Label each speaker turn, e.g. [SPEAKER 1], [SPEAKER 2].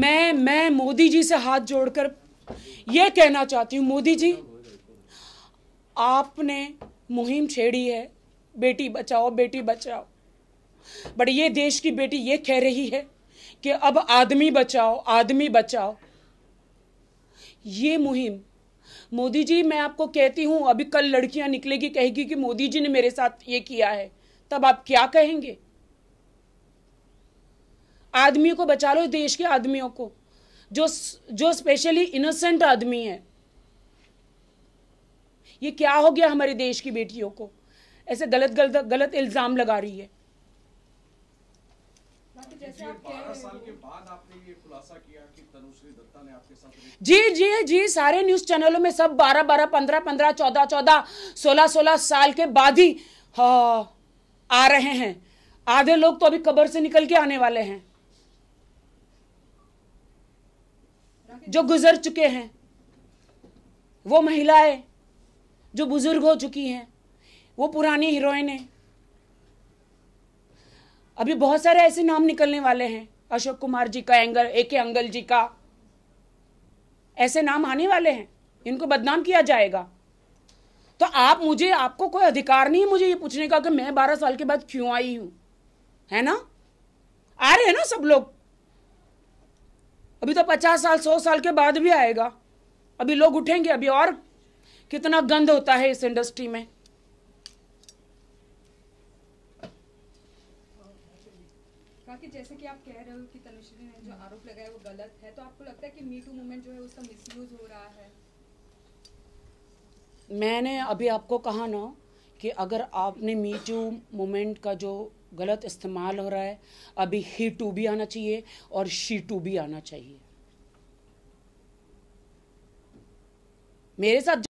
[SPEAKER 1] मैं मैं मोदी जी से हाथ जोड़कर ये कहना चाहती हूँ मोदी जी आपने मुहिम छेड़ी है बेटी बचाओ बेटी बचाओ बट ये देश की बेटी ये कह रही है कि अब आदमी बचाओ आदमी बचाओ ये मुहिम मोदी जी मैं आपको कहती हूँ अभी कल लड़कियां निकलेगी कहेगी कि मोदी जी ने मेरे साथ ये किया है तब आप क्या कहेंगे आदमियों को बचा लो देश के आदमियों को जो जो स्पेशली इनोसेंट आदमी है ये क्या हो गया हमारे देश की बेटियों को ऐसे गलत गलत गलत इल्जाम लगा रही है जी जी जी सारे न्यूज चैनलों में सब बारह बारह पंद्रह पंद्रह चौदह चौदह सोलह सोलह साल के बाद ही हाँ, आ रहे हैं आधे लोग तो अभी कब्र से निकल के आने वाले हैं जो गुजर चुके हैं वो महिलाएं जो बुजुर्ग हो चुकी हैं वो पुरानी हीरोइन अभी बहुत सारे ऐसे नाम निकलने वाले हैं अशोक कुमार जी का एंगल ए के अंगल जी का ऐसे नाम आने वाले हैं इनको बदनाम किया जाएगा तो आप मुझे आपको कोई अधिकार नहीं है मुझे ये पूछने का कि मैं बारह साल के बाद क्यों आई हूं है ना आ रहे हैं ना सब लोग अभी तो पचास साल सौ साल के बाद भी आएगा अभी लोग उठेंगे अभी और कितना गंद होता है इस इंडस्ट्री में जैसे कि आप कह रहे हो कि तनुश्री ने जो आरोप लगाया वो गलत है तो आपको लगता है कि मूवमेंट जो है उसका मिसयूज हो रहा है मैंने अभी आपको कहा ना कि अगर आपने मीटू मूवमेंट का जो गलत इस्तेमाल हो रहा है अभी ही टू भी आना चाहिए और शी टू भी आना चाहिए मेरे साथ